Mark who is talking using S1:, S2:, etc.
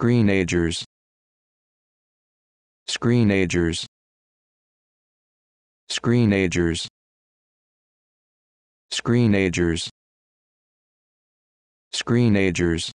S1: Screenagers Screenagers Screenagers Screenagers Screenagers